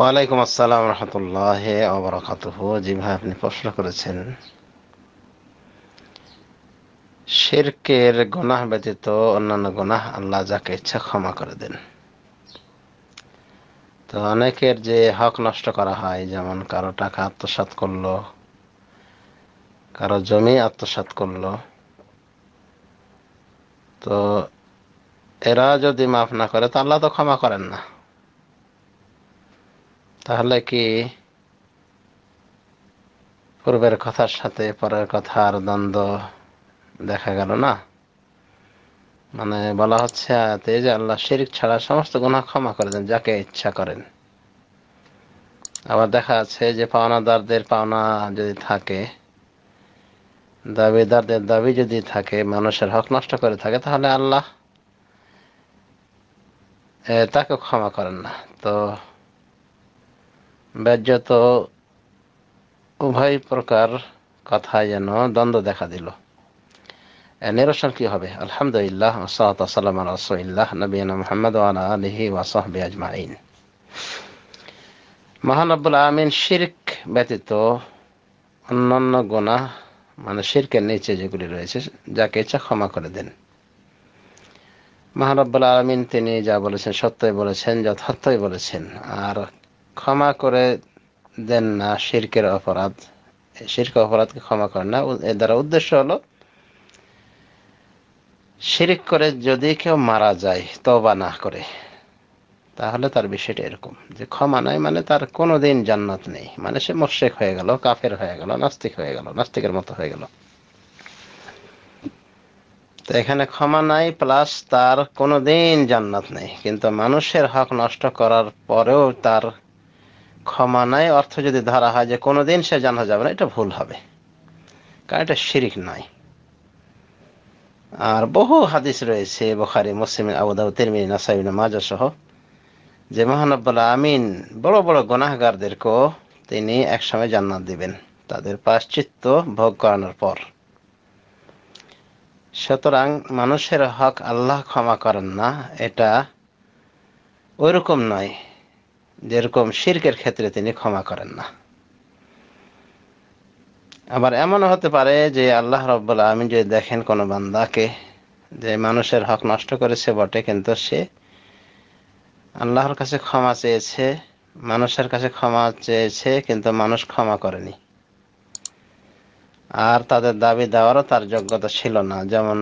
ওয়ালাইকুম আসসালাম রহমতুল্লাহ অবরাকাত জি ভাই আপনি প্রশ্ন করেছেন শেরকের গুনাহ ব্যতীত অন্যান্য গুনাহ আল্লাহ যাকে ইচ্ছা ক্ষমা করে দেন তো অনেকের যে হক নষ্ট করা হয় যেমন কারো টাকা আত্মসাত করলো কারো জমি আত্মসাত করলো তো এরা যদি মাফ না করে তো আল্লাহ তো ক্ষমা করেন না তাহলে কি পূর্বের কথার সাথে পরের কথার দ্বন্দ্ব দেখা গেল না মানে বলা হচ্ছে তে যে আল্লাহ শিরিক ছাড়া সমস্ত গুণা ক্ষমা করে দেন যাকে ইচ্ছা করেন আবার দেখা যাচ্ছে যে পাওনাদারদের পাওনা যদি থাকে দাবিদারদের দাবি যদি থাকে মানুষের হক নষ্ট করে থাকে তাহলে আল্লাহ তাকে ক্ষমা করেন না তো ব্যাজ্যত উভয় প্রকার কথা যেন দ্বন্দ্ব দেখা দিল নিরসন কি হবে আলহামদুলিল্লাহ সালাম রসুল্লাহ নবীন মোহাম্মদ আলহি ওয়াসহবি আজমাইন মহানবুল আমিন শির্ক ব্যতীত অন্যান্য গোনা মানে শির্কের নিচে যেগুলি রয়েছে যাকে ইচ্ছা ক্ষমা করে দেন মহানব্বুল আলমিন তিনি যা বলেছেন সত্যই বলেছেন যথার্থই বলেছেন আর ক্ষমা করে দেন না শির্কের অপরাধ শির্ক অপরাধকে ক্ষমা করেন না এর দ্বারা উদ্দেশ্য হলো শিরিক করে যদি কেউ মারা যায় তবা না করে তাহলে তার বিষয়টা এরকম যে ক্ষমা নাই মানে তার কোনো দিন জান্নাত নেই মানে সে মোর্শেক হয়ে গেল কাফের হয়ে গেল নাস্তিক হয়ে গেল নাস্তিকের মতো হয়ে গেল তো এখানে ক্ষমা নাই প্লাস তার কোনো দিন জান্নাত নেই কিন্তু মানুষের হক নষ্ট করার পরেও তার ক্ষমা নাই অর্থ যদি ধরা হয় যে কোনোদিন সে জানা যাবে না এটা ভুল হবে কারণ এটা শিরিক নাই আর বহু হাদিস রয়েছে বোখারি মুসিম আবুদাবু তিরমিন নাসাইবিন মাজা সহ যে মহানব্বুল্লা আমিন বড় বড় গুনাহগারদেরকেও তিনি একসময় জান্নাত দিবেন তাদের পাশ্চিত্য ভোগ করানোর পর সুতরাং মানুষের হক আল্লাহ ক্ষমা করেন না এটা ওইরকম নয় যেরকম শির্কের ক্ষেত্রে তিনি ক্ষমা করেন না আবার এমন হতে পারে যে আল্লাহ রব্বুল আমি যদি দেখেন কোনো বান্দাকে যে মানুষের হক নষ্ট করেছে বটে কিন্তু সে আল্লাহর কাছে ক্ষমা চেয়েছে মানুষের কাছে ক্ষমা চেয়েছে কিন্তু মানুষ ক্ষমা করেনি আর তাদের দাবি দেওয়ারও তার যোগ্যতা ছিল না যেমন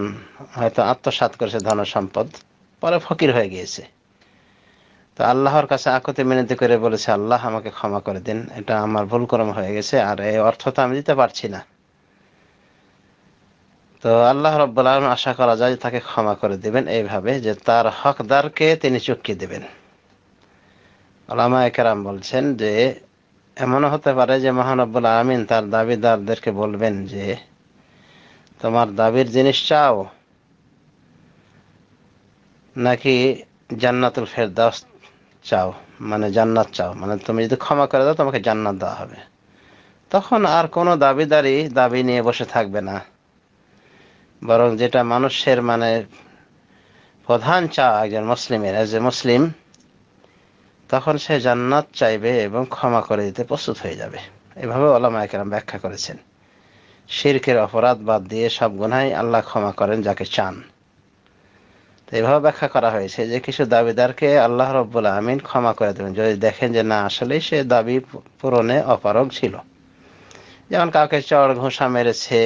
হয়তো আত্মসাত করেছে ধন সম্পদ পরে ফকির হয়ে গিয়েছে তো আল্লাহর কাছে আকতে মিনতি করে বলেছে আল্লাহ আমাকে ক্ষমা করে দিন এটা আমার ভুল কর্ম হয়ে গেছে আর এই অর্থ তো আমি দিতে পারছি না তো আল্লাহ রব্বুল আলম আশা করা যায় তাকে ক্ষমা করে দিবেন এইভাবে যে তার হকদারকে তিনি চুক্তি দেবেন আলামা একরাম বলছেন যে এমন হতে পারে যে মহানব্বুল আমিন তার দাবিদারদেরকে বলবেন যে তোমার দাবির জিনিস চাও নাকি জান্নাতুল ফেরদাস চাও মানে জান্নাত চাও মানে তুমি যদি ক্ষমা করে দাও তোমাকে জান্নাত দেওয়া হবে তখন আর কোনো দাবিদারি দাবি নিয়ে বসে থাকবে না বরং যেটা মানুষের মানে প্রধান চা একজন মুসলিমের এজ এ মুসলিম তখন সে জান্নাত চাইবে এবং ক্ষমা করে দিতে প্রস্তুত হয়ে যাবে এভাবে ওলামা একরাম ব্যাখ্যা করেছেন শিরকের অপরাধ বাদ দিয়ে সব গুনাই আল্লাহ ক্ষমা করেন যাকে চান তো এভাবে ব্যাখ্যা করা হয়েছে যে কিছু দাবিদারকে আল্লাহ রব্বুল আমিন ক্ষমা করে দেবেন যদি দেখেন যে না আসলেই সে দাবি পূরণে অপারগ ছিল যেমন কাউকে চড় ঘোষা মেরেছে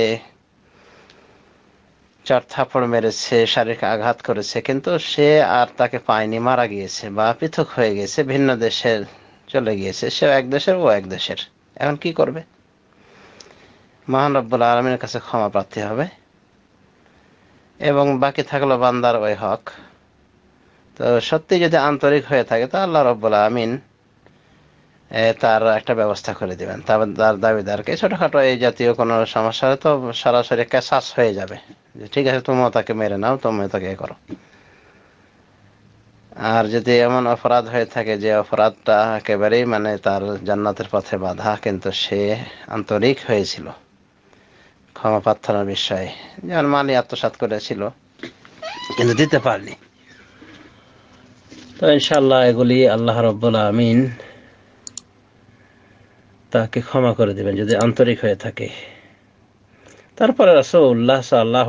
চর থাপড় মেরেছে শারীরিক আঘাত করেছে কিন্তু সে আর তাকে পায়নি মারা গিয়েছে বা পৃথক হয়ে গেছে ভিন্ন দেশের চলে গিয়েছে সে এক দেশের ও এক দেশের এখন কি করবে মহান রব্বুল আলমীর কাছে ক্ষমা প্রার্থী হবে এবং বাকি থাকলো বান্দার ওই হক তো সত্যি যদি আন্তরিক হয়ে থাকে তো আল্লাহ রব্বুল আমিন তার একটা ব্যবস্থা করে দেবেন তারপর তার দাবিদারকে ছোটোখাটো এই জাতীয় কোনো সমস্যা তো সরাসরি ক্যাসাস হয়ে যাবে যে ঠিক আছে তুমিও তাকে মেরে নাও তুমিও তাকে এ করো আর যদি এমন অপরাধ হয়ে থাকে যে অপরাধটা একেবারেই মানে তার জান্নাতের পথে বাধা কিন্তু সে আন্তরিক হয়েছিল ক্ষমা প্রার্থনার বিষয়ে যেমন মালি মানে আত্মসাত করেছিল কিন্তু দিতে পারলি তো ইনশাল্লাহ এগুলি আল্লাহ রব্বুল আমিন তাকে ক্ষমা করে দেবেন যদি আন্তরিক হয়ে থাকে তারপরে রাসৌল্লাহ সাল্লাহ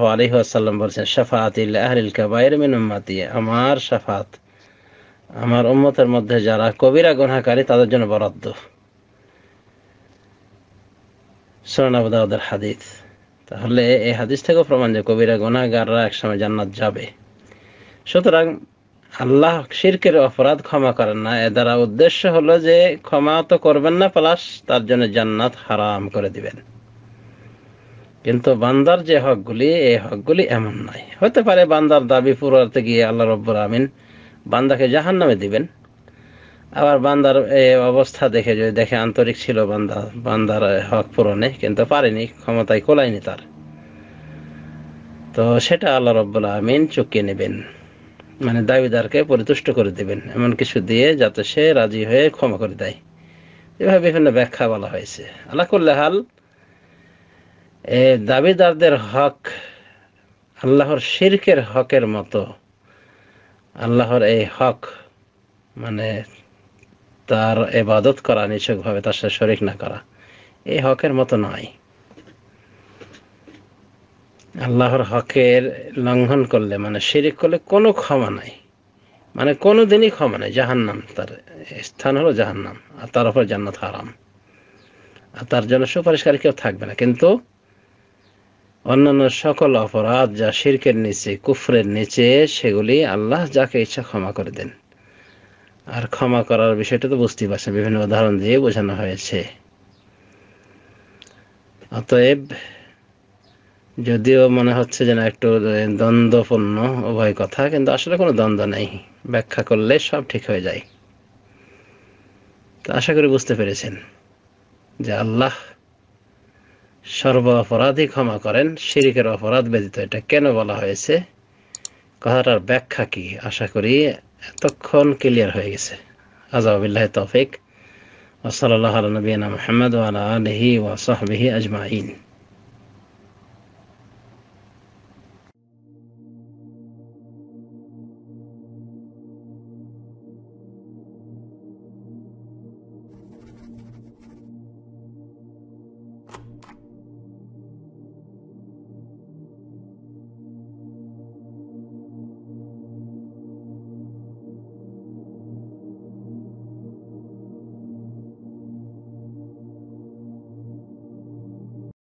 বলছেন শাফাত আমার শাফাত আমার উম্মতের মধ্যে যারা কবিরা গুনাহকারী তাদের জন্য বরাদ্দ সোনাবদাউদের হাদিস তাহলে এই হাদিস থেকে প্রমাণ যে কবিরা গোনাগাররা একসময় জান্নাত যাবে সুতরাং আল্লাহ শিরকের অপরাধ ক্ষমা করেন না এ দ্বারা উদ্দেশ্য হলো যে ক্ষমা তো করবেন না প্লাস তার জন্য জান্নাত হারাম করে দিবেন কিন্তু বান্দার যে হকগুলি এই হকগুলি এমন নয় হতে পারে বান্দার দাবি পুরাতে গিয়ে আল্লাহ রব্বুর আমিন বান্দাকে জাহান নামে দিবেন আবার বান্দার এই অবস্থা দেখে যদি দেখে আন্তরিক ছিল বান্দা বান্দার হক পূরণে কিন্তু পারেনি ক্ষমতায় কোলায়নি তার তো সেটা আল্লাহ রব্বুল আমিন চুকিয়ে নেবেন মানে দাবিদারকে পরিতুষ্ট করে দেবেন এমন কিছু দিয়ে যাতে সে রাজি হয়ে ক্ষমা করে দেয় এভাবে বিভিন্ন ব্যাখ্যা বলা হয়েছে আল্লাহ করলে হাল এ দাবিদারদের হক আল্লাহর শিরকের হকের মতো আল্লাহর এই হক মানে তার এবাদত করা নিছকভাবে তার সাথে শরিক না করা এই হকের মতো নয় আল্লাহর হকের লঙ্ঘন করলে মানে শিরিক করলে কোনো ক্ষমা নাই মানে কোনো দিনই ক্ষমা নাই জাহান্নাম তার স্থান হলো জাহান্নাম আর তার উপর জান্নাত হারাম আর তার জন্য সুপারিশকারী কেউ থাকবে না কিন্তু অন্যান্য সকল অপরাধ যা শিরকের নিচে কুফরের নিচে সেগুলি আল্লাহ যাকে ইচ্ছা ক্ষমা করে দেন আর ক্ষমা করার বিষয়টা তো বুঝতেই পারছেন বিভিন্ন উদাহরণ দিয়ে বোঝানো হয়েছে অতএব যদিও মনে হচ্ছে যেন একটু দ্বন্দ্বপূর্ণ উভয় কথা কিন্তু আসলে কোনো দ্বন্দ্ব নেই ব্যাখ্যা করলে সব ঠিক হয়ে যায় তো আশা করি বুঝতে পেরেছেন যে আল্লাহ সর্ব অপরাধই ক্ষমা করেন শিরিকের অপরাধ ব্যতীত এটা কেন বলা হয়েছে কথাটার ব্যাখ্যা কি আশা করি এতক্ষণ ক্লিয়ার হয়ে গেছে আজাবিল্লাহ তৌফিক ওসলাল্লাহ আল নবীনা মোহাম্মদ আলা আলহি ওয়াসাহবিহি আজমাইন